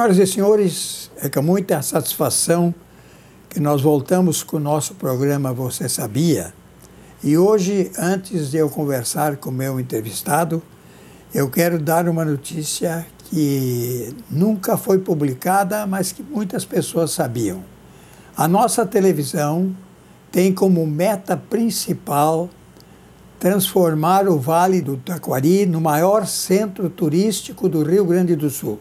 Senhoras e senhores, é com muita satisfação que nós voltamos com o nosso programa Você Sabia? E hoje, antes de eu conversar com o meu entrevistado, eu quero dar uma notícia que nunca foi publicada, mas que muitas pessoas sabiam. A nossa televisão tem como meta principal transformar o Vale do Taquari no maior centro turístico do Rio Grande do Sul.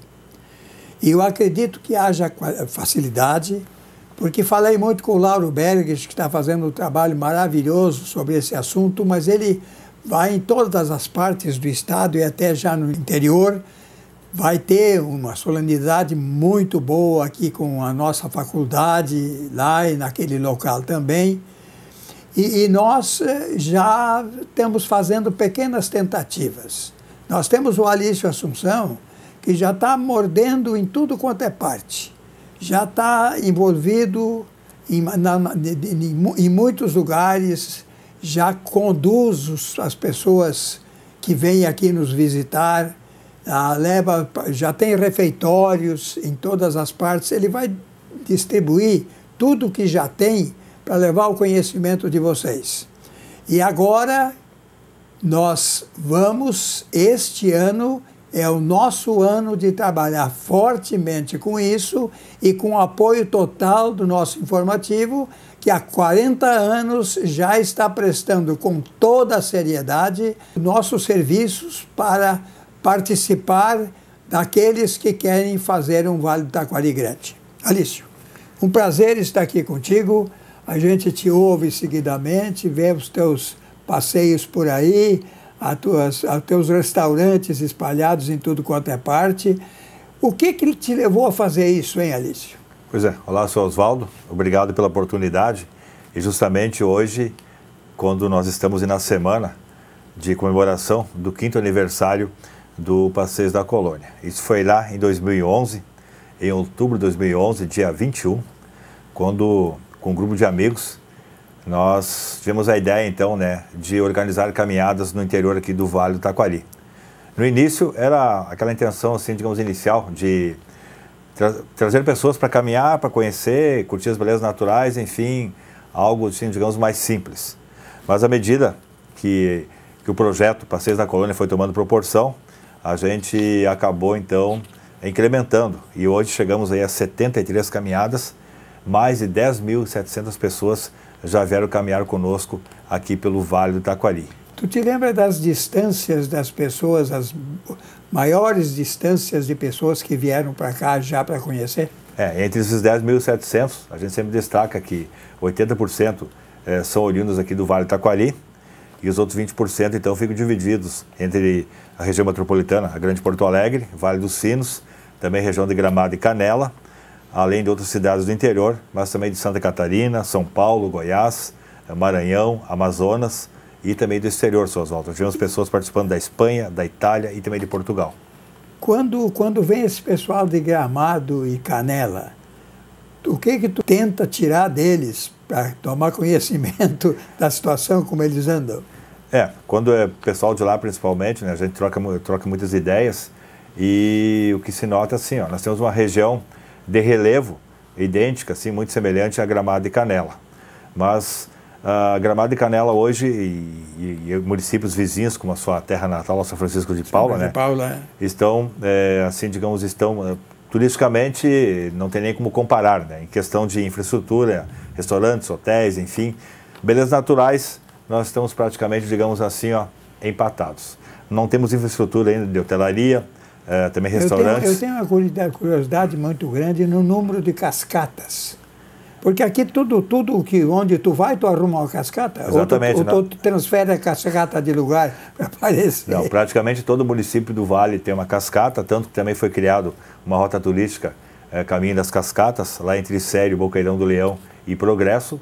E eu acredito que haja eh, facilidade, porque falei muito com o Lauro Berges, que está fazendo um trabalho maravilhoso sobre esse assunto, mas ele vai em todas as partes do Estado e até já no interior. Vai ter uma solenidade muito boa aqui com a nossa faculdade, lá e naquele local também. E, e nós eh, já estamos fazendo pequenas tentativas. Nós temos o Alício Assunção, que já está mordendo em tudo quanto é parte, já está envolvido em, na, em, em muitos lugares, já conduz as pessoas que vêm aqui nos visitar, leva, já tem refeitórios em todas as partes, ele vai distribuir tudo o que já tem para levar o conhecimento de vocês. E agora nós vamos, este ano, é o nosso ano de trabalhar fortemente com isso e com o apoio total do nosso informativo, que há 40 anos já está prestando com toda a seriedade nossos serviços para participar daqueles que querem fazer um Vale do Taquari grande. Alício, um prazer estar aqui contigo. A gente te ouve seguidamente, vê os teus passeios por aí, a, tuas, a teus restaurantes espalhados em tudo quanto é parte. O que, que te levou a fazer isso, hein, Alício? Pois é. Olá, seu Oswaldo. Obrigado pela oportunidade. E justamente hoje, quando nós estamos na semana de comemoração do quinto aniversário do Passeio da Colônia. Isso foi lá em 2011, em outubro de 2011, dia 21, quando com um grupo de amigos nós tivemos a ideia então né, de organizar caminhadas no interior aqui do Vale do Taquari. No início era aquela intenção, assim, digamos, inicial de tra trazer pessoas para caminhar, para conhecer, curtir as belezas naturais, enfim, algo, assim, digamos, mais simples. Mas à medida que, que o projeto Passeios da Colônia foi tomando proporção, a gente acabou, então, incrementando. E hoje chegamos aí a 73 caminhadas, mais de 10.700 pessoas já vieram caminhar conosco aqui pelo Vale do Taquari. Tu te lembra das distâncias das pessoas, as maiores distâncias de pessoas que vieram para cá já para conhecer? É, entre esses 10.700, a gente sempre destaca que 80% é, são oriundos aqui do Vale do Taquari e os outros 20% então ficam divididos entre a região metropolitana, a Grande Porto Alegre, Vale dos Sinos, também região de Gramado e Canela, além de outras cidades do interior, mas também de Santa Catarina, São Paulo, Goiás, eh, Maranhão, Amazonas e também do exterior, suas voltas. Tivemos pessoas participando da Espanha, da Itália e também de Portugal. Quando, quando vem esse pessoal de Gramado e Canela, o que que tu tenta tirar deles para tomar conhecimento da situação como eles andam? É, quando é pessoal de lá principalmente, né, a gente troca, troca muitas ideias e o que se nota é assim, ó, nós temos uma região de relevo, idêntica, assim, muito semelhante à gramado e canela. Mas a uh, Gramado e Canela hoje e, e, e, municípios vizinhos como a sua terra natal, São Francisco de Paula, São né? De Paula. É. Estão, é, assim, digamos, estão uh, turisticamente não tem nem como comparar, né? Em questão de infraestrutura, restaurantes, hotéis, enfim, belezas naturais, nós estamos praticamente, digamos assim, ó, empatados. Não temos infraestrutura ainda de hotelaria, é, também restaurantes? Eu tenho, eu tenho uma curiosidade muito grande no número de cascatas. Porque aqui tudo, tudo que onde tu vai, tu arruma uma cascata. Exatamente. Ou tu, ou tu transfere a cascata de lugar para aparecer. Não, praticamente todo município do Vale tem uma cascata, tanto que também foi criado uma rota turística, é, Caminho das Cascatas, lá entre Sério, Boqueirão do Leão e Progresso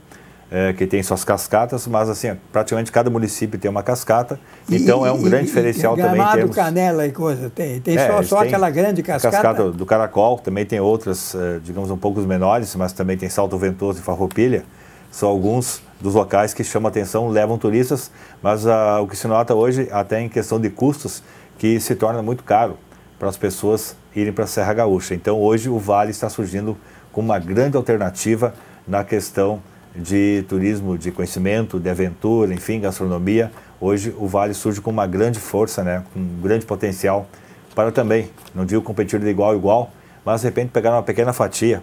é, que tem suas cascatas, mas assim, praticamente cada município tem uma cascata, e, então é um grande diferencial e, também. Gramado, termos... Canela e coisa, tem. Tem é, só, só tem aquela grande cascata. Cascata do Caracol, também tem outras, é, digamos, um pouco menores, mas também tem Salto Ventoso e Farroupilha, são alguns dos locais que chamam atenção, levam turistas, mas uh, o que se nota hoje, até em questão de custos, que se torna muito caro para as pessoas irem para a Serra Gaúcha. Então hoje o Vale está surgindo como uma grande alternativa na questão de turismo, de conhecimento, de aventura, enfim, gastronomia. Hoje o Vale surge com uma grande força, né, com um grande potencial para também, não digo competir de igual a igual, mas de repente pegar uma pequena fatia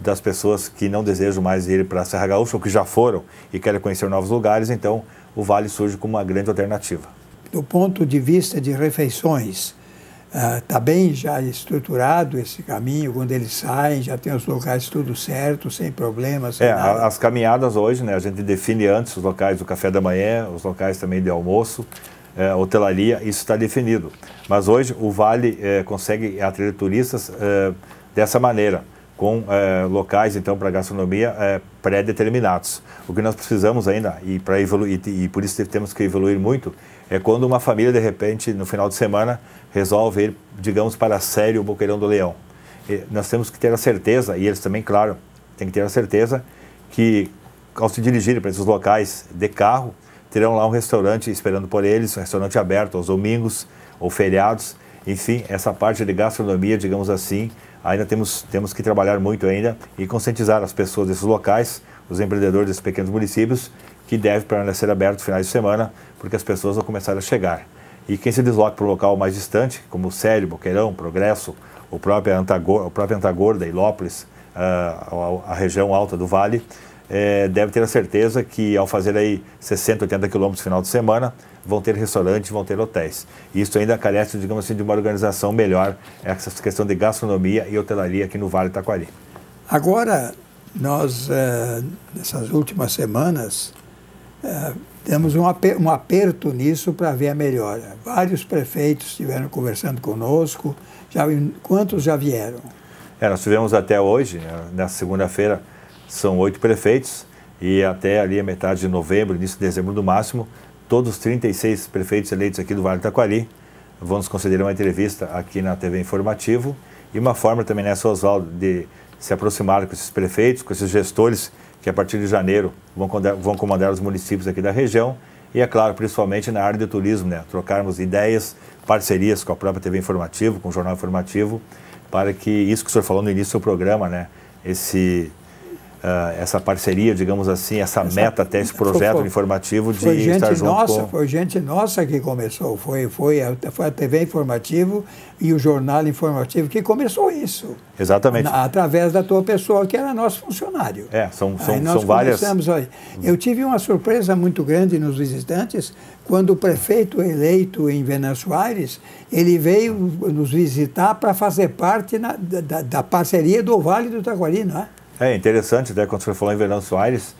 das pessoas que não desejam mais ir para a Serra Gaúcha ou que já foram e querem conhecer novos lugares, então o Vale surge como uma grande alternativa. Do ponto de vista de refeições, está ah, bem já estruturado esse caminho, quando eles saem, já tem os locais tudo certo, sem problemas. Sem é, nada. as caminhadas hoje, né, a gente define antes os locais do café da manhã, os locais também de almoço, é, hotelaria, isso está definido. Mas hoje o Vale é, consegue atrair turistas é, dessa maneira com é, locais então para gastronomia é, pré-determinados. O que nós precisamos ainda e para evoluir e por isso temos que evoluir muito é quando uma família de repente no final de semana resolve ir, digamos, para a série o Boqueirão do Leão. E nós temos que ter a certeza e eles também, claro, tem que ter a certeza que ao se dirigirem para esses locais de carro terão lá um restaurante esperando por eles, um restaurante aberto aos domingos ou feriados. Enfim, essa parte de gastronomia, digamos assim, ainda temos, temos que trabalhar muito ainda e conscientizar as pessoas desses locais, os empreendedores desses pequenos municípios, que deve permanecer aberto finais de semana, porque as pessoas vão começar a chegar. E quem se desloca para o local mais distante, como Célio, Boqueirão, Progresso, o próprio Antagorda, o próprio Antagorda Ilópolis, a, ah, a região alta do Vale, é, deve ter a certeza que ao fazer aí 60, 80 quilômetros no final de semana, vão ter restaurantes, vão ter hotéis. Isso ainda carece, digamos assim, de uma organização melhor, essa questão de gastronomia e hotelaria aqui no Vale do Taquari. Agora, nós, eh, nessas últimas semanas, temos eh, um aperto nisso para ver a melhora. Vários prefeitos estiveram conversando conosco, já, quantos já vieram? É, nós tivemos até hoje, né, nessa segunda-feira, são oito prefeitos, e até ali a metade de novembro, início de dezembro no máximo, todos os 36 prefeitos eleitos aqui do Vale do Taquari vão nos conceder uma entrevista aqui na TV Informativo e uma forma também nessa, né, Oswaldo, de se aproximar com esses prefeitos, com esses gestores que a partir de janeiro vão comandar, vão comandar os municípios aqui da região e, é claro, principalmente na área do turismo, né? trocarmos ideias, parcerias com a própria TV Informativo, com o Jornal Informativo, para que isso que o senhor falou no início do programa, né? esse uh, essa parceria, digamos assim, essa, essa meta até, esse projeto foi, informativo de foi gente estar junto nossa, com... Foi gente nossa que começou, foi, foi, a, foi a TV Informativo e o Jornal Informativo que começou isso. Exatamente. Na, através da tua pessoa, que era nosso funcionário. É, são, são, são várias... Olha, uhum. eu tive uma surpresa muito grande nos visitantes quando o prefeito eleito em Venâncio Aires, ele veio nos visitar para fazer parte na, da, da, parceria do Vale do Taquari, não é? É interessante, né, quando você falou em Verão Soares,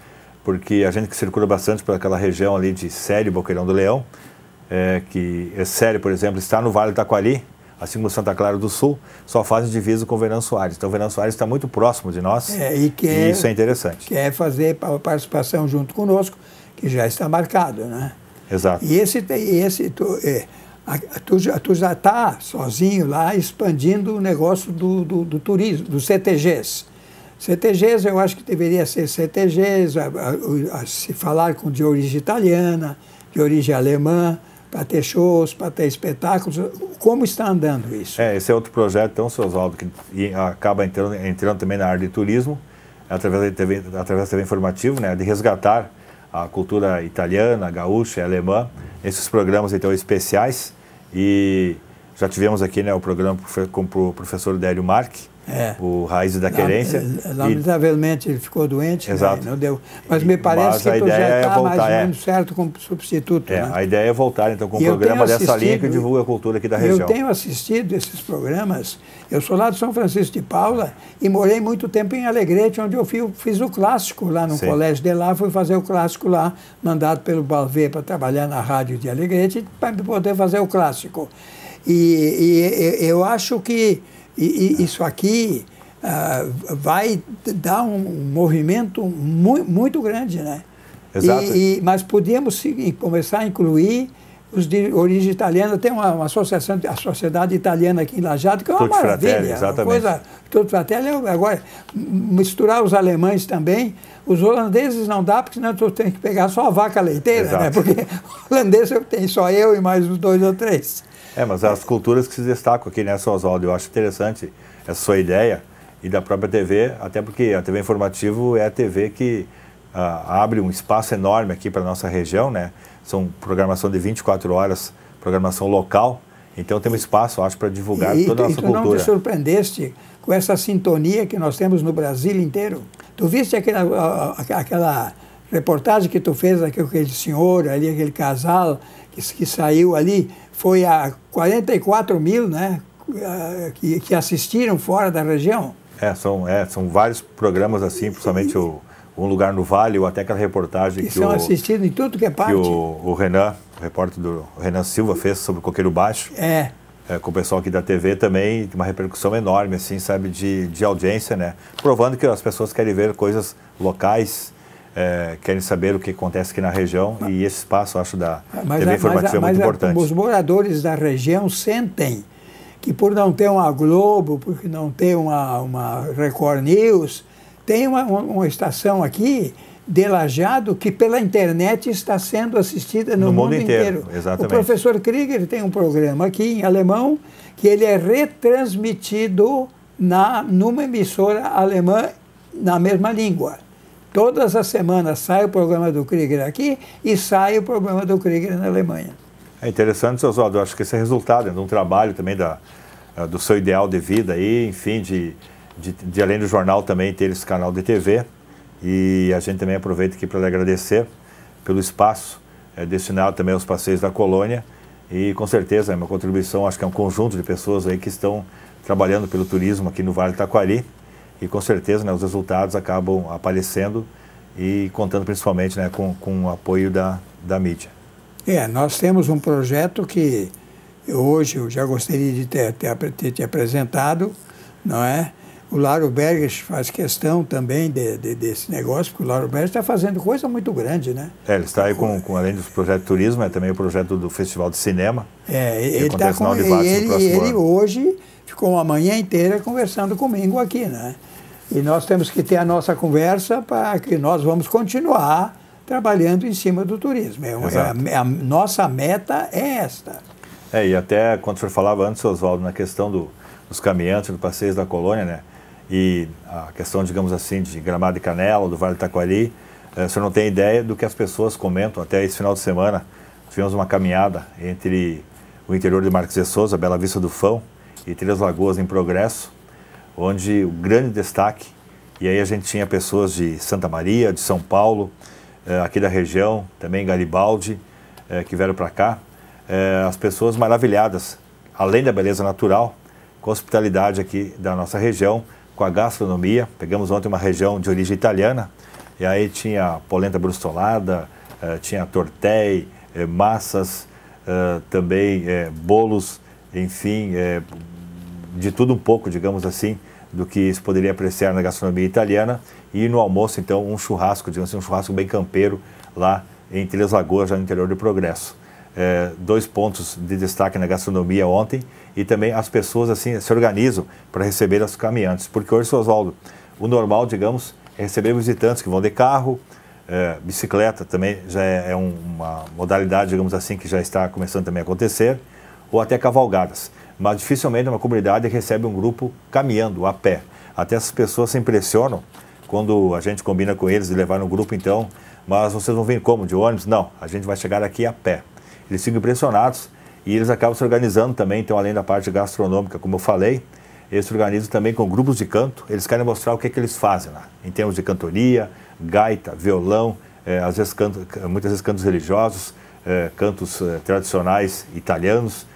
porque a gente que circula bastante por aquela região ali de Série, Boqueirão do Leão, é, que é Série, por exemplo, está no Vale do Taquari, assim como Santa Clara do Sul, só fazem divisa com o Soares. Então o Soares está muito próximo de nós é, e, quer, e é isso é interessante. Quer é fazer a participação junto conosco, que já está marcado, né? Exato. E esse, esse tu, é, tu, tu já está sozinho lá expandindo o negócio do, do, do turismo, dos CTGs CTGs eu acho que deveria ser CTGs, a, a, a, se falar com de origem italiana, de origem alemã, para ter shows, para ter espetáculos. Como está andando isso? É, esse é outro projeto, então, seu Oswaldo, que acaba entrando, entrando também na área de turismo, através da TV, através da TV informativo, né, de resgatar a cultura italiana, gaúcha, alemã, esses programas, então, especiais. E já tivemos aqui né, o programa com o professor Délio Marque, é. o Raiz da Querência. Eh, lamentavelmente e... ele ficou doente, né, Exato. Né? não deu. Mas me parece mas que a ideia é tá voltar, mais ou é. menos é. certo como substituto. É, né? A ideia é voltar então com o um programa dessa linha que divulga a cultura aqui da região. Eu tenho assistido esses programas. Eu sou lá de São Francisco de Paula e morei muito tempo em Alegrete, onde eu fiz o clássico lá no Sim. colégio de lá, fui fazer o clássico lá, mandado pelo Balvê para trabalhar na rádio de Alegrete para poder fazer o clássico. E, e eu acho que isso aqui uh, vai dar um movimento mu muito grande, né? Exato. E, e, mas podíamos começar a incluir os de origem italiana, tem uma, uma, associação, a Sociedade Italiana aqui em Lajado, que é uma Tutti maravilha. É Fratelli, exatamente. É uma coisa, Fratelli, agora, misturar os alemães também, os holandeses não dá, porque senão tu tem que pegar só a vaca leiteira, né? Exato. né? Porque holandês eu tenho só eu e mais uns dois ou três. É, mas as culturas que se destacam aqui, né, Oswaldo? Eu acho interessante essa sua ideia e da própria TV, até porque a TV Informativo é a TV que ah, abre um espaço enorme aqui para a nossa região, né? São programação de 24 horas, programação local, então temos espaço, acho, para divulgar e, toda e, a nossa e tu cultura. não te surpreendeste com essa sintonia que nós temos no Brasil inteiro? Tu viste aquela, ah, ah, aquela reportagem que tu fez aquele senhor ali, aquele casal que, que saiu ali, foi a 44 mil, né? Eh, que, que assistiram fora da região. É, são, é, são vários programas assim, principalmente o Um Lugar no Vale, ou até aquela reportagem que, que são o, assistidos em tudo que é parte. Que o, o Renan, o repórter do Renan Silva, fez sobre o Coqueiro Baixo. É. é. Com o pessoal aqui da TV também, uma repercussão enorme, assim, sabe, de, de audiência, né? Provando que as pessoas querem ver coisas locais, é, querem saber o que acontece aqui na região mas, e esse espaço, acho, da ah, mas TV informativa mas, é muito importante. os moradores da região sentem que por não ter uma Globo, por não ter uma, uma Record News, tem uma, uma estação aqui de Lajado que pela internet está sendo assistida no, no mundo, mundo, inteiro. inteiro. Exatamente. O professor Krieger tem um programa aqui em alemão que ele é retransmitido na, numa emissora alemã na mesma língua. Todas as semanas sai o programa do Krieger aqui e sai o programa do Krieger na Alemanha. É interessante, seu Oswaldo. Eu acho que esse é resultado né, de um trabalho também da, eh, do seu ideal de vida aí, enfim, de, de, de além do jornal também ter esse canal de TV. E a gente também aproveita aqui para lhe agradecer pelo espaço é, destinado também aos passeios da colônia. E com certeza é uma contribuição, acho que é um conjunto de pessoas aí que estão trabalhando pelo turismo aqui no Vale Taquari e com certeza né, os resultados acabam aparecendo e contando principalmente né, com, com o apoio da, da mídia. É, nós temos um projeto que hoje eu já gostaria de ter, ter, ter te apresentado, não é? O Laro Berges faz questão também de, de, desse negócio, porque o Laro Berges está fazendo coisa muito grande, né? É, ele está aí com, com além do projeto de turismo, é também o projeto do Festival de Cinema. É, ele está com... Ele, ele, ele hoje ficou uma manhã inteira conversando comigo aqui, né? E nós temos que ter a nossa conversa para que nós vamos continuar trabalhando em cima do turismo. É, é a, é a, nossa meta é esta. É, e até quando o senhor falava antes, Oswaldo, na questão do, dos caminhantes, dos passeios da colônia, né? E a questão, digamos assim, de Gramado e Canela, do Vale do Taquari, é, o senhor não tem ideia do que as pessoas comentam. Até esse final de semana, tivemos uma caminhada entre o interior de Marques de Souza, Bela Vista do Fão, e Três Lagoas em progresso, onde o grande destaque, e aí a gente tinha pessoas de Santa Maria, de São Paulo, eh, aqui da região, também Garibaldi, eh, que vieram para cá, eh, as pessoas maravilhadas, além da beleza natural, com a hospitalidade aqui da nossa região, com a gastronomia. Pegamos ontem uma região de origem italiana, e aí tinha polenta brustolada, tinha tortei, massas, também bolos, enfim, de tudo um pouco, digamos assim, do que se poderia apreciar na gastronomia italiana. E no almoço, então, um churrasco, digamos assim, um churrasco bem campeiro lá em Três Lagoas, já no interior do Progresso. É, dois pontos de destaque na gastronomia ontem e também as pessoas assim se organizam para receber as caminhantes. Porque hoje, Oswaldo, o normal, digamos, é receber visitantes que vão de carro, é, bicicleta também já é, é uma modalidade, digamos assim, que já está começando também a acontecer, ou até cavalgadas mas dificilmente uma comunidade recebe um grupo caminhando, a pé. Até essas pessoas se impressionam quando a gente combina com eles de levar no grupo, então, mas vocês vão vir como? De ônibus? Não, a gente vai chegar aqui a pé. Eles ficam impressionados e eles acabam se organizando também, então, além da parte gastronômica, como eu falei, eles se organizam também com grupos de canto, eles querem mostrar o que, é que eles fazem lá, em termos de cantoria, gaita, violão, é, às vezes canto, muitas vezes cantos religiosos, é, cantos eh, tradicionais italianos,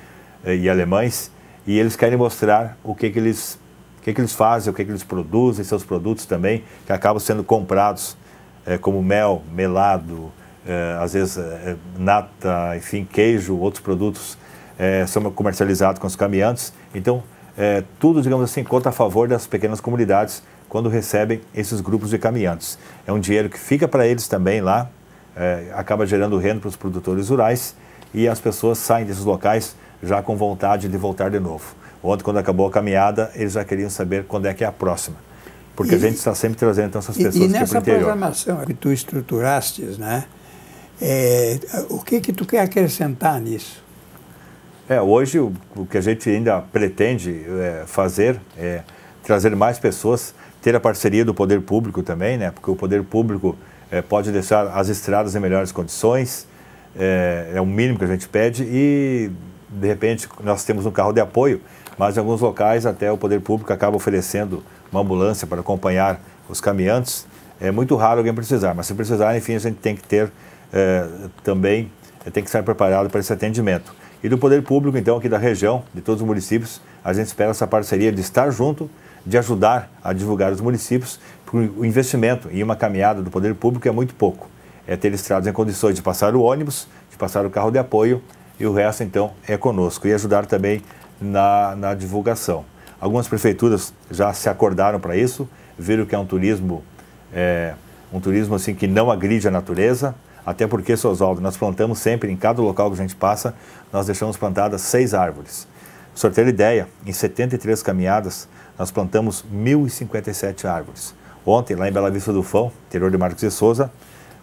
eh, e alemães, e eles querem mostrar o que, que, eles, o que, que eles fazem, o que, que eles produzem, seus produtos também, que acabam sendo comprados, é, como mel, melado, é, às vezes é, nata, enfim, queijo, outros produtos são comercializados com os caminhantes. Então, tudo, digamos assim, conta a favor das pequenas comunidades quando recebem esses grupos de caminhantes. É um dinheiro que fica para eles também lá, acaba gerando renda para os produtores rurais e as pessoas saem desses locais já com vontade de voltar de novo. Ontem, quando acabou a caminhada, eles já queriam saber quando é que é a próxima. Porque e, a gente está sempre trazendo então, essas pessoas e, e nessa programação que tu estruturastes, né? É, o que que tu quer acrescentar nisso? É, hoje o, o que a gente ainda pretende é, fazer é trazer mais pessoas, ter a parceria do poder público também, né? Porque o poder público é, pode deixar as estradas em melhores condições, é, é o mínimo que a gente pede e de repente, nós temos um carro de apoio, mas em alguns locais até o poder público acaba oferecendo uma ambulância para acompanhar os caminhantes. É muito raro alguém precisar, mas se precisar, enfim, a gente tem que ter é, também, eh, tem que estar preparado para esse atendimento. E do poder público, então, aqui da região, de todos os municípios, a gente espera essa parceria de estar junto, de ajudar a divulgar os municípios, porque o investimento em uma caminhada do poder público é muito pouco. É ter estradas em condições de passar o ônibus, de passar o carro de apoio e o resto, então, é conosco. E ajudar também na, na divulgação. Algumas prefeituras já se acordaram para isso, viram que é um turismo, é, um turismo assim que não agride a natureza, até porque, seu Oswaldo, nós plantamos sempre, em cada local que a gente passa, nós deixamos plantadas seis árvores. sorteio você ter ideia, em 73 caminhadas, nós plantamos 1.057 árvores. Ontem, lá em Bela Vista do Fão, interior de Marcos de Souza,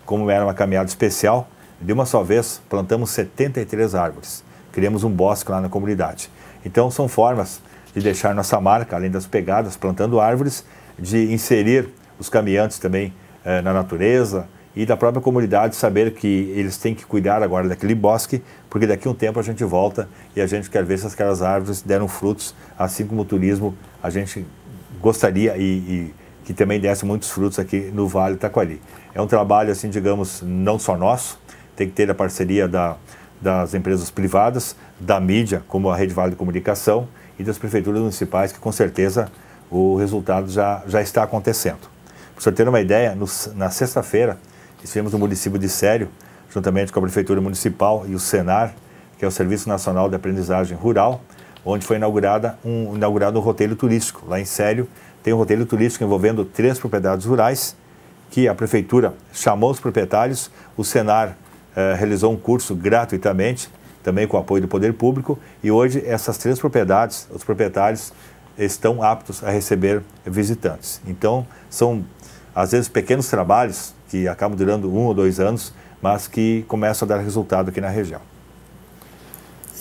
como era uma caminhada especial, de uma só vez, plantamos 73 árvores. Criamos um bosque lá na comunidade. Então, são formas de deixar nossa marca, além das pegadas, plantando árvores, de inserir os caminhantes também eh, na natureza e da própria comunidade saber que eles têm que cuidar agora daquele bosque, porque daqui a um tempo a gente volta e a gente quer ver se aquelas árvores deram frutos, assim como o turismo a gente gostaria e, e que também desse muitos frutos aqui no Vale Taquari. É um trabalho, assim, digamos, não só nosso, tem que ter a parceria da, das empresas privadas, da mídia, como a Rede Vale de Comunicação, e das prefeituras municipais, que com certeza o resultado já, já está acontecendo. Para você ter uma ideia, no, na sexta-feira, estivemos no município de Sério, juntamente com a Prefeitura Municipal e o Senar, que é o Serviço Nacional de Aprendizagem Rural, onde foi inaugurada um, inaugurado um roteiro turístico. Lá em Sério tem um roteiro turístico envolvendo três propriedades rurais, que a Prefeitura chamou os proprietários, o Senar eh, realizou um curso gratuitamente, também com o apoio do poder público, e hoje essas três propriedades, os proprietários estão aptos a receber visitantes. Então, são às vezes pequenos trabalhos que acabam durando um ou dois anos, mas que começam a dar resultado aqui na região.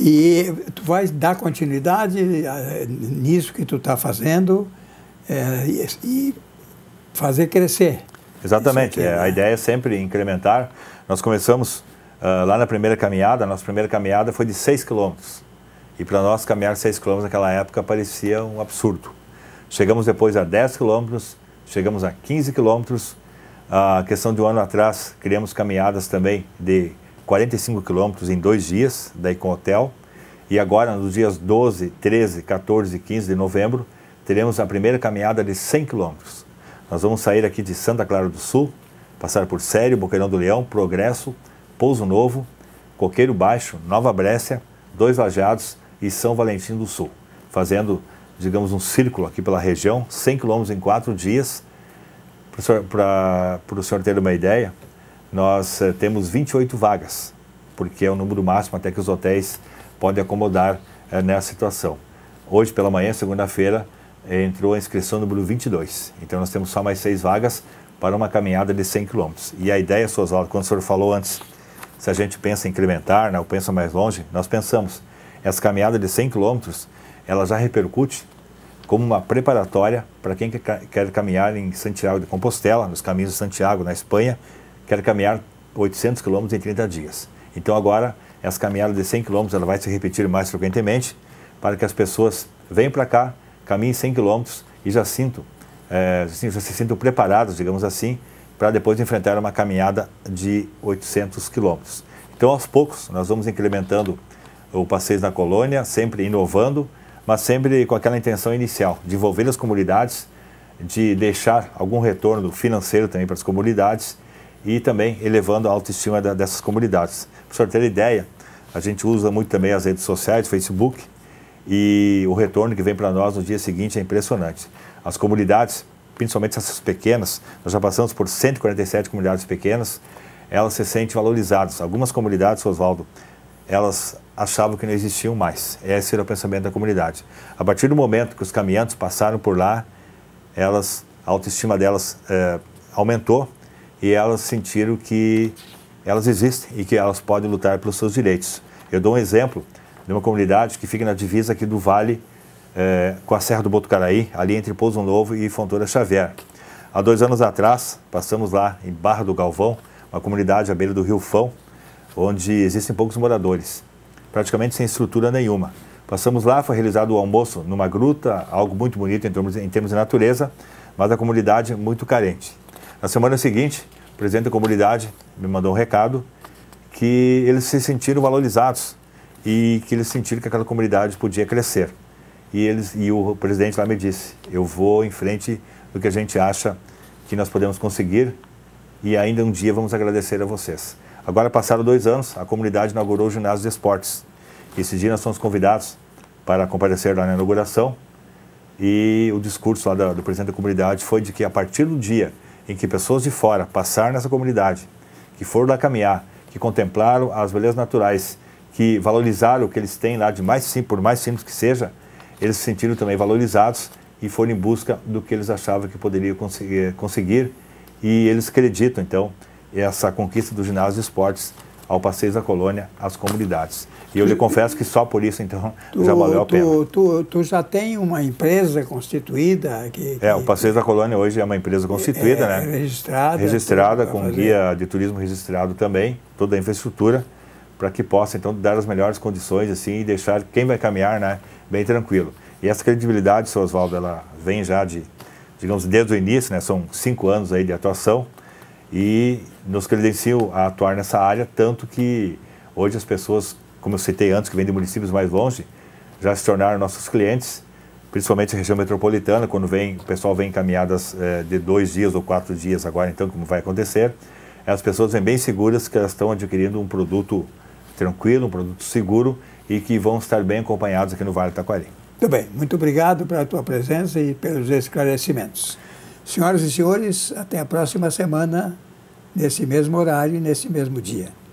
E tu vais dar continuidade eh, nisso que tu está fazendo é, e fazer crescer. Exatamente. Aqui, é, né? A ideia é sempre incrementar. Nós começamos uh, lá na primeira caminhada, a nossa primeira caminhada foi de 6 quilômetros. E para nós, caminhar 6 quilômetros naquela época parecia um absurdo. Chegamos depois a 10 quilômetros, chegamos a 15 quilômetros. A uh, questão de um ano atrás, criamos caminhadas também de 45 quilômetros em dois dias, daí com hotel. E agora, nos dias 12, 13, 14 e 15 de novembro, teremos a primeira caminhada de 100 quilômetros. Nós vamos sair aqui de Santa Clara do Sul, passaram por Sério, Boqueirão do Leão, Progresso, Pouso Novo, Coqueiro Baixo, Nova Brécia, Dois Lajados e São Valentim do Sul, fazendo, digamos, um círculo aqui pela região, 100 quilômetros em quatro dias. Para o senhor ter uma ideia, nós eh, temos 28 vagas, porque é o número máximo até que os hotéis podem acomodar eh, nessa situação. Hoje pela manhã, segunda-feira, entrou a inscrição número 22. Então nós temos só mais seis vagas, para uma caminhada de 100 km. E a ideia, Sosaldo, quando o senhor falou antes, se a gente pensa em incrementar, né, ou pensa mais longe, nós pensamos, essa caminhada de 100 km, ela já repercute como uma preparatória para quem quer caminhar em Santiago de Compostela, nos caminhos de Santiago, na Espanha, quer caminhar 800 km em 30 dias. Então agora, essa caminhada de 100 km, ela vai se repetir mais frequentemente, para que as pessoas venham para cá, caminhem 100 km e já sintam é, assim, se sintam preparados, digamos assim, para depois enfrentar uma caminhada de 800 quilômetros. Então, aos poucos, nós vamos incrementando o passeio na colônia, sempre inovando, mas sempre com aquela intenção inicial de envolver as comunidades, de deixar algum retorno financeiro também para as comunidades e também elevando a autoestima da, dessas comunidades. Para senhor ter ideia, a gente usa muito também as redes sociais, Facebook, e o retorno que vem para nós no dia seguinte é impressionante. As comunidades, principalmente essas pequenas, nós já passamos por 147 comunidades pequenas, elas se sentem valorizadas. Algumas comunidades, Oswaldo, elas achavam que não existiam mais. Esse era o pensamento da comunidade. A partir do momento que os caminhantes passaram por lá, elas, a autoestima delas é, aumentou e elas sentiram que elas existem e que elas podem lutar pelos seus direitos. Eu dou um exemplo de uma comunidade que fica na divisa aqui do Vale é, com a Serra do Botucaraí, ali entre Pouso Novo e Fontoura Xavier. Há dois anos atrás, passamos lá em Barra do Galvão, uma comunidade à beira do Rio Fão, onde existem poucos moradores, praticamente sem estrutura nenhuma. Passamos lá, foi realizado o almoço numa gruta, algo muito bonito em termos, em termos de natureza, mas a comunidade muito carente. Na semana seguinte, o presidente da comunidade me mandou um recado que eles se sentiram valorizados e que eles sentiram que aquela comunidade podia crescer. E, eles, e o presidente lá me disse: eu vou em frente do que a gente acha que nós podemos conseguir e ainda um dia vamos agradecer a vocês. Agora passaram dois anos, a comunidade inaugurou o ginásio de esportes. Esse dia nós fomos convidados para comparecer lá na inauguração e o discurso lá do, do presidente da comunidade foi de que a partir do dia em que pessoas de fora passaram nessa comunidade, que foram lá caminhar, que contemplaram as belezas naturais, que valorizaram o que eles têm lá de mais sim por mais simples que seja, eles se sentiram também valorizados e foram em busca do que eles achavam que poderiam conseguir, conseguir. e eles acreditam, então, essa conquista do ginásio de esportes ao Passeio da Colônia, às comunidades. E eu lhe confesso que só por isso, então, tu, já valeu a pena. Tu, tu, já tem uma empresa constituída? Que, que... É, o Passeio da Colônia hoje é uma empresa constituída, é, né? É registrada. Registrada, com guia de turismo registrado também, toda a infraestrutura, para que possa, então, dar as melhores condições, assim, e deixar quem vai caminhar, né? bem tranquilo. E essa credibilidade, seu Oswaldo, ela vem já de, digamos, desde o início, né? São cinco anos aí de atuação e nos credenciam a atuar nessa área, tanto que hoje as pessoas, como eu citei antes, que vêm de municípios mais longe, já se tornaram nossos clientes, principalmente a região metropolitana, quando vem, o pessoal vem em caminhadas é, de dois dias ou quatro dias agora, então, como vai acontecer, as pessoas vêm bem seguras que elas estão adquirindo um produto tranquilo, um produto seguro, e que vão estar bem acompanhados aqui no Vale do Taquari. Muito bem, muito obrigado pela tua presença e pelos esclarecimentos. Senhoras e senhores, até a próxima semana, nesse mesmo horário e nesse mesmo dia.